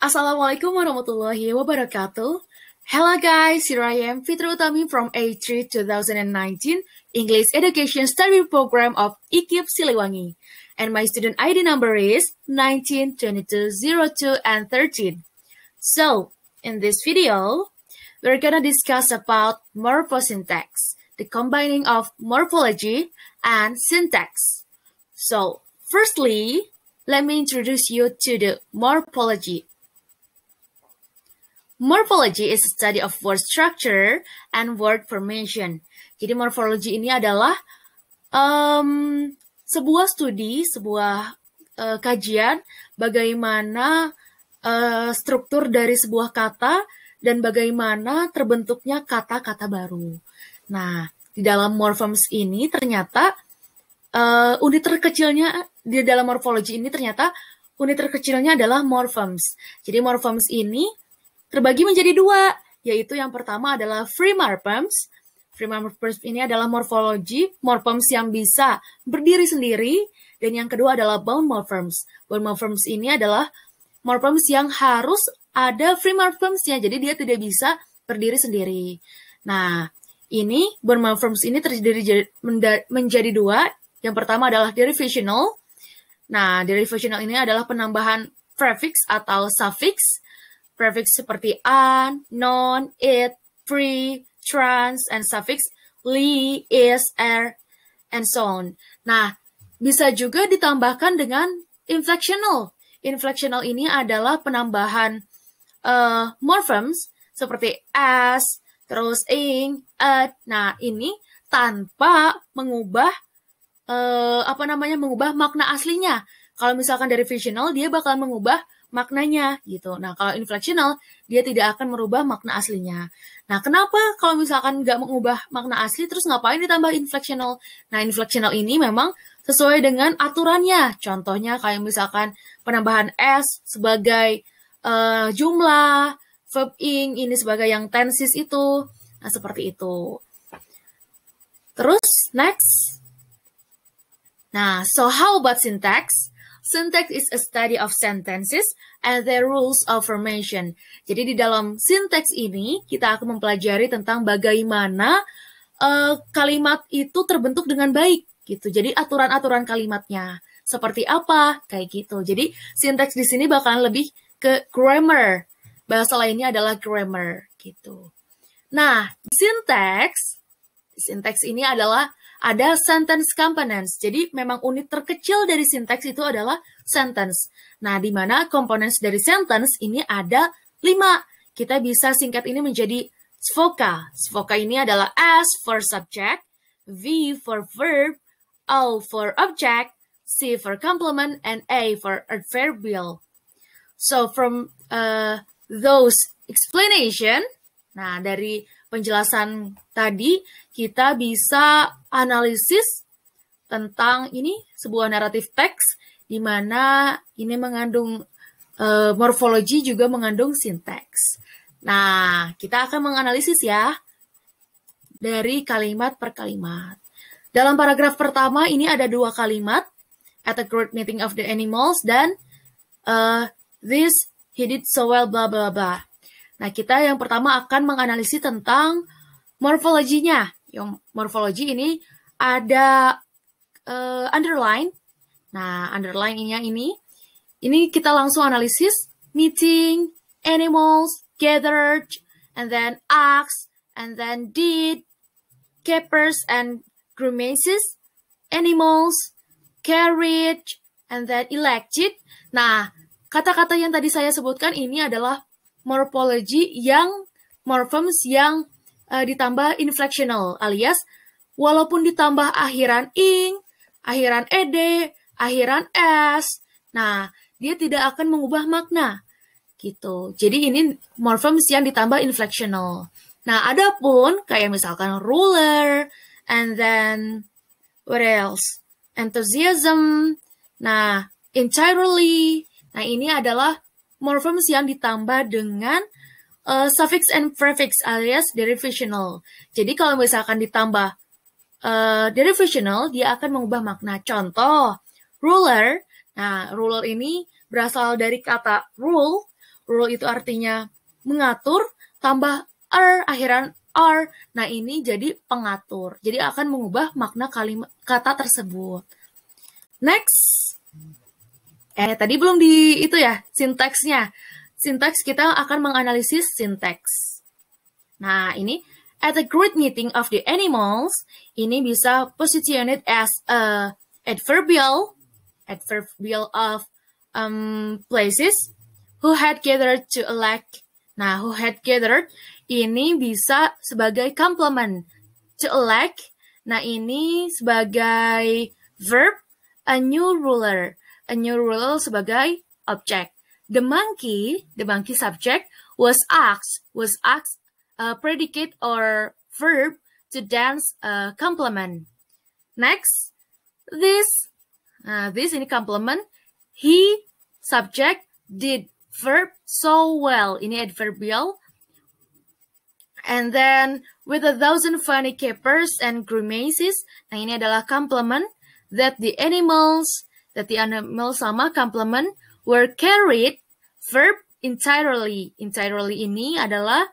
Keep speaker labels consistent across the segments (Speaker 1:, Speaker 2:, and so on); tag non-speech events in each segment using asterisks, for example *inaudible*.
Speaker 1: Assalamualaikum warahmatullahi wabarakatuh. Hello guys, here I am Fitra Utami from A3 2019 English Education Study Program of IKIP Siliwangi. And my student ID number is 19, 02, and 13. So, in this video, we're gonna discuss about morphosyntax, the combining of morphology and syntax. So, firstly, let me introduce you to the morphology Morphology is study of word structure and word formation. Jadi morphology ini adalah um, sebuah studi, sebuah uh, kajian bagaimana uh, struktur dari sebuah kata dan bagaimana terbentuknya kata-kata baru. Nah, di dalam morphemes ini ternyata uh, unit terkecilnya di dalam morfologi ini ternyata unit terkecilnya adalah morphemes. Jadi morphemes ini terbagi menjadi dua, yaitu yang pertama adalah free morphemes. Free morphemes ini adalah morfologi morphemes yang bisa berdiri sendiri, dan yang kedua adalah bound morphemes. Bound morphemes ini adalah morphemes yang harus ada free morphemesnya, jadi dia tidak bisa berdiri sendiri. Nah, ini bound morphemes ini terdiri menjadi dua. Yang pertama adalah derivational. Nah, derivational ini adalah penambahan prefix atau suffix prefix seperti an, non, it, pre, trans, and suffix li, is, er, and so on. Nah, bisa juga ditambahkan dengan inflectional. Inflectional ini adalah penambahan uh, morphemes seperti as, terus ing, at. Nah, ini tanpa mengubah uh, apa namanya mengubah makna aslinya. Kalau misalkan dari visional dia bakal mengubah maknanya gitu. Nah, kalau inflectional dia tidak akan merubah makna aslinya. Nah, kenapa kalau misalkan nggak mengubah makna asli terus ngapain ditambah inflectional? Nah, inflectional ini memang sesuai dengan aturannya. Contohnya kayak misalkan penambahan s sebagai uh, jumlah, verb ing ini sebagai yang tenses itu. Nah, seperti itu. Terus next. Nah, so how about syntax? Syntax is a study of sentences and their rules of formation. Jadi di dalam syntax ini kita akan mempelajari tentang bagaimana uh, kalimat itu terbentuk dengan baik gitu. Jadi aturan-aturan kalimatnya seperti apa kayak gitu. Jadi syntax di sini bakalan lebih ke grammar. Bahasa lainnya adalah grammar gitu. Nah, syntax syntax ini adalah ada sentence components. Jadi memang unit terkecil dari sintaks itu adalah sentence. Nah, di mana components dari sentence ini ada lima. Kita bisa singkat ini menjadi svoka. Svoka ini adalah S for subject, V for verb, O for object, C for complement, and A for adverbial. So from uh, those explanation, nah dari penjelasan tadi, kita bisa analisis tentang ini sebuah naratif teks di mana ini mengandung e, morfologi juga mengandung sinteks. Nah, kita akan menganalisis ya dari kalimat per kalimat. Dalam paragraf pertama ini ada dua kalimat at the great meeting of the animals dan uh, this he did so well blah blah blah. Nah, kita yang pertama akan menganalisis tentang morfologinya. Yang morfologi ini ada uh, underline. Nah, underline-nya ini ini kita langsung analisis meeting, animals, gathered, and then acts, and then did, capers and grimaces, animals, carriage, and then elected. Nah, kata-kata yang tadi saya sebutkan ini adalah morphology yang morphemes yang uh, ditambah inflectional alias walaupun ditambah akhiran ing, akhiran ed, akhiran s. Nah, dia tidak akan mengubah makna. Gitu. Jadi ini morphemes yang ditambah inflectional. Nah, ada pun kayak misalkan ruler and then what else? Enthusiasm. Nah, entirely. Nah, ini adalah morphemes yang ditambah dengan uh, suffix and prefix alias derivational. Jadi kalau misalkan ditambah uh, derivational, dia akan mengubah makna. Contoh, ruler. Nah, ruler ini berasal dari kata rule. Rule itu artinya mengatur, tambah r akhiran r. Nah, ini jadi pengatur. Jadi akan mengubah makna kata tersebut. Next. Eh, tadi belum di itu ya, sintaksnya. Sintaks kita akan menganalisis sintaks. Nah, ini at a great meeting of the animals, ini bisa positioned as a adverbial, adverbial of um, places who had gathered to elect. Nah, who had gathered ini bisa sebagai complement to elect. Nah, ini sebagai verb a new ruler. a new role sebagai object. The monkey, the monkey subject, was asked, was asked a uh, predicate or verb to dance a complement. Next, this, uh, this in complement, he subject did verb so well, ini adverbial. And then with a thousand funny capers and grimaces, nah ini adalah complement that the animals that the animal sama complement were carried verb entirely. Entirely ini adalah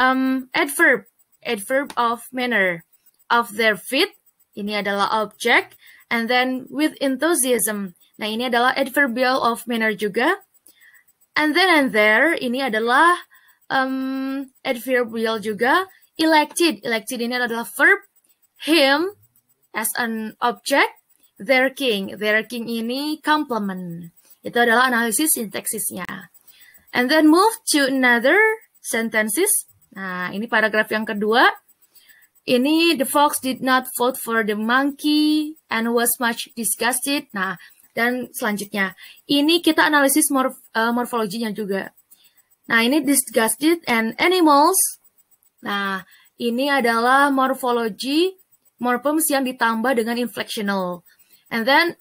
Speaker 1: um, adverb, adverb of manner. Of their feet, ini adalah object. And then with enthusiasm, nah ini adalah adverbial of manner juga. And then and there, ini adalah um, adverbial juga. Elected, elected ini adalah verb. Him as an object. Their king, their king ini complement. Itu adalah analisis sinteksisnya. And then move to another sentences. Nah, ini paragraf yang kedua. Ini the fox did not vote for the monkey and was much disgusted. Nah, dan selanjutnya. Ini kita analisis morf uh, morfologinya juga. Nah, ini disgusted and animals. Nah, ini adalah morfologi morphemes yang ditambah dengan inflectional. And then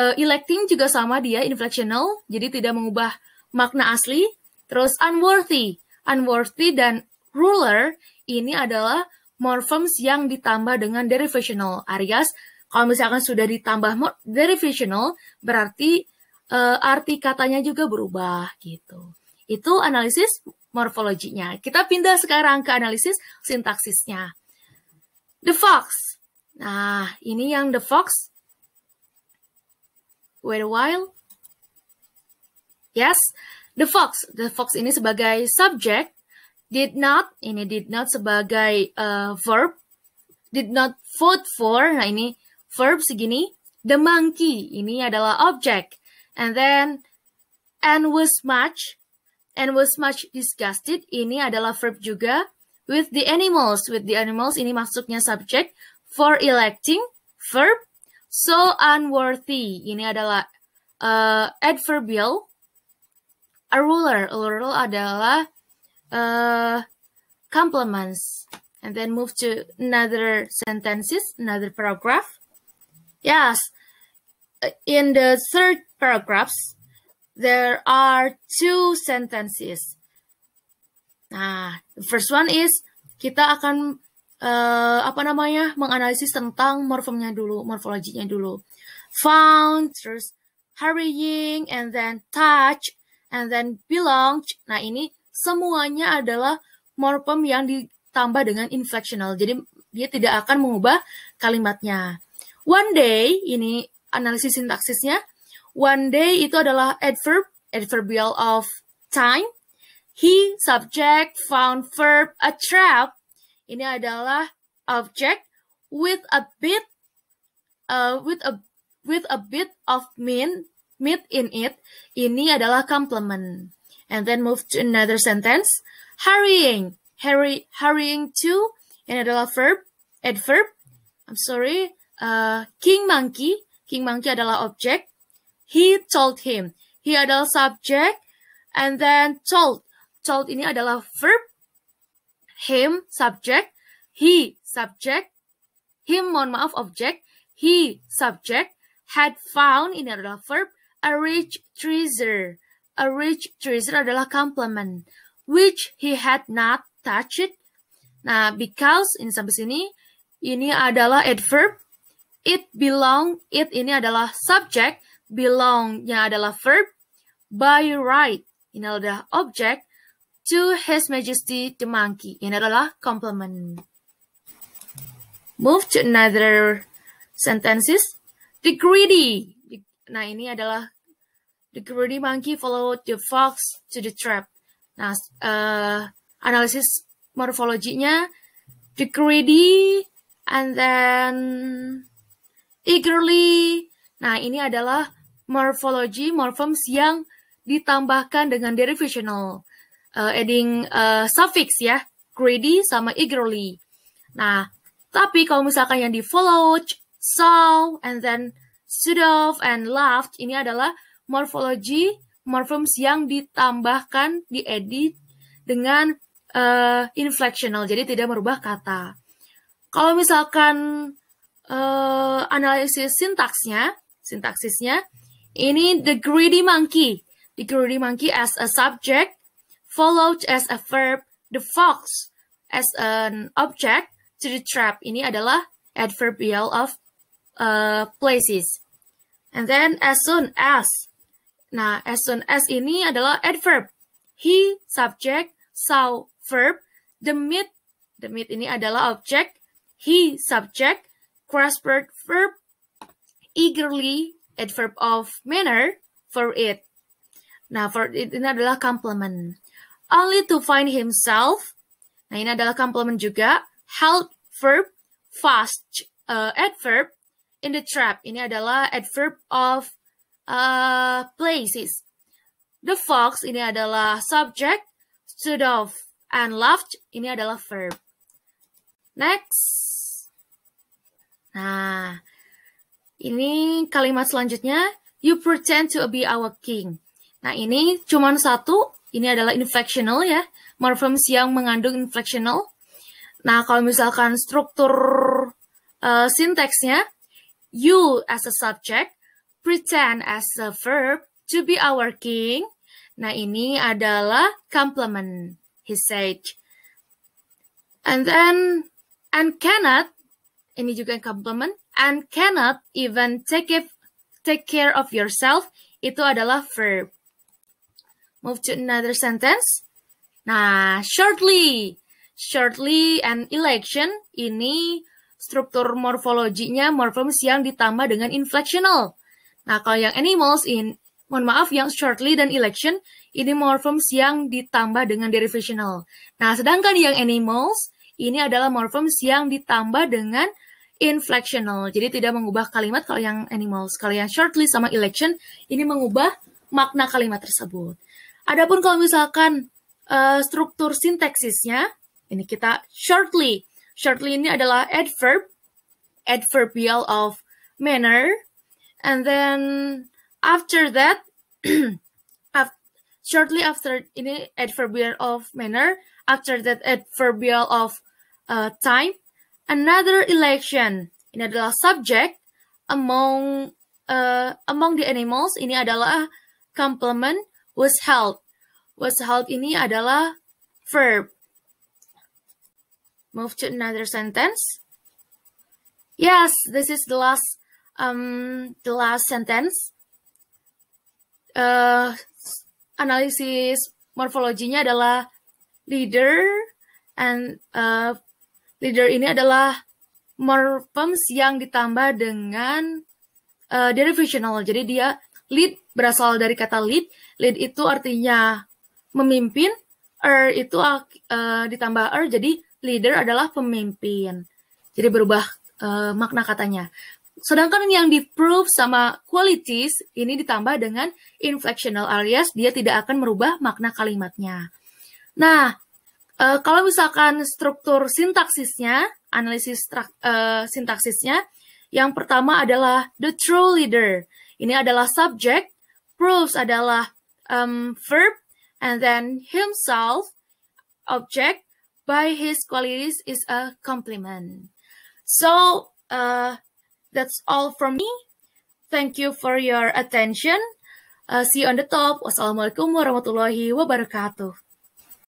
Speaker 1: uh, electing juga sama dia inflectional, jadi tidak mengubah makna asli. Terus unworthy, unworthy dan ruler ini adalah morphemes yang ditambah dengan derivational. Arias, kalau misalkan sudah ditambah derivational, berarti uh, arti katanya juga berubah gitu. Itu analisis morfologinya. Kita pindah sekarang ke analisis sintaksisnya. The fox. Nah, ini yang the fox Wait a while. Yes, the fox. The fox ini sebagai subject. Did not, ini did not sebagai uh, verb. Did not vote for, nah ini verb segini. The monkey, ini adalah object. And then, and was much, and was much disgusted, ini adalah verb juga. With the animals, with the animals, ini masuknya subject. For electing, verb. So unworthy ini adalah uh, adverbial. A ruler, a ruler adalah uh, eh, complements. And then move to another sentences, another paragraph. Yes, in the third paragraphs, there are two sentences. Nah, the first one is kita akan uh, apa namanya menganalisis tentang morfemnya dulu, morfologinya dulu. Found, terus hurrying, and then touch, and then belong Nah ini semuanya adalah morfem yang ditambah dengan inflectional. Jadi dia tidak akan mengubah kalimatnya. One day, ini analisis sintaksisnya. One day itu adalah adverb, adverbial of time. He, subject, found verb, a trap, Ini adalah object with a bit uh, with a with a bit of mean meat in it. Ini adalah complement. And then move to another sentence. Hurrying, hurry, hurrying to. Ini adalah verb, adverb. I'm sorry. Uh, King monkey, King monkey adalah object. He told him. He adalah subject. And then told. Told ini adalah verb. him subject, he subject, him mohon maaf object he subject had found ini adalah verb a rich treasure. A rich treasure adalah complement which he had not touched. Nah, because ini sampai sini ini adalah adverb. It belong, it ini adalah subject, belongnya adalah verb. By right, ini adalah object to His Majesty the Monkey. Ini adalah compliment. Move to another sentences. The greedy. Nah, ini adalah the greedy monkey followed the fox to the trap. Nah, uh, analisis morfologinya the greedy and then eagerly. Nah, ini adalah morfologi morphemes yang ditambahkan dengan derivational uh, adding uh, suffix ya, greedy sama eagerly. Nah, tapi kalau misalkan yang di followed, saw, and then stood of, and laughed, ini adalah morphology morphemes yang ditambahkan, diedit dengan uh, inflectional, jadi tidak merubah kata. Kalau misalkan uh, analisis sintaksnya, sintaksisnya, ini the greedy monkey. The greedy monkey as a subject followed as a verb, the fox as an object to the trap. Ini adalah adverbial of uh, places. And then as soon as. Nah, as soon as ini adalah adverb. He, subject, saw, verb. The meat, the meat ini adalah object. He, subject, crossword, verb. Eagerly, adverb of manner, for it. Nah, for it ini adalah complement. only to find himself. Nah, ini adalah complement juga. Help verb, fast uh, adverb, in the trap. Ini adalah adverb of uh, places. The fox ini adalah subject, stood off, and laughed ini adalah verb. Next. Nah, ini kalimat selanjutnya. You pretend to be our king. Nah, ini cuma satu ini adalah inflectional ya, morphemes yang mengandung inflectional. Nah, kalau misalkan struktur uh, sinteksnya, you as a subject, pretend as a verb, to be our king. Nah, ini adalah complement, he said. And then, and cannot, ini juga complement, and cannot even take, it, take care of yourself, itu adalah verb. Move to another sentence. Nah, shortly. Shortly and election ini struktur morfologinya morphemes yang ditambah dengan inflectional. Nah, kalau yang animals in mohon maaf yang shortly dan election ini morphemes yang ditambah dengan derivational. Nah, sedangkan yang animals ini adalah morphemes yang ditambah dengan inflectional. Jadi tidak mengubah kalimat kalau yang animals. Kalau yang shortly sama election ini mengubah makna kalimat tersebut. Adapun kalau misalkan uh, struktur sintaksisnya, ini kita shortly. Shortly ini adalah adverb, adverbial of manner, and then after that, *clears throat* shortly after ini adverbial of manner, after that adverbial of uh, time, another election. Ini adalah subject among uh, among the animals. Ini adalah complement was held. Was held ini adalah verb. Move to another sentence. Yes, this is the last um the last sentence. Uh, analisis morfologinya adalah leader and uh, leader ini adalah morphemes yang ditambah dengan uh, derivational. Jadi dia Lead berasal dari kata lead. Lead itu artinya memimpin. Er itu uh, ditambah er jadi leader adalah pemimpin. Jadi berubah uh, makna katanya. Sedangkan yang di proof sama qualities ini ditambah dengan inflectional alias dia tidak akan merubah makna kalimatnya. Nah, uh, kalau misalkan struktur sintaksisnya, analisis uh, sintaksisnya, yang pertama adalah the true leader ini adalah subject, proves adalah um, verb, and then himself, object, by his qualities is a compliment. So uh, that's all from me. Thank you for your attention. Uh, see you on the top. Wassalamualaikum warahmatullahi wabarakatuh.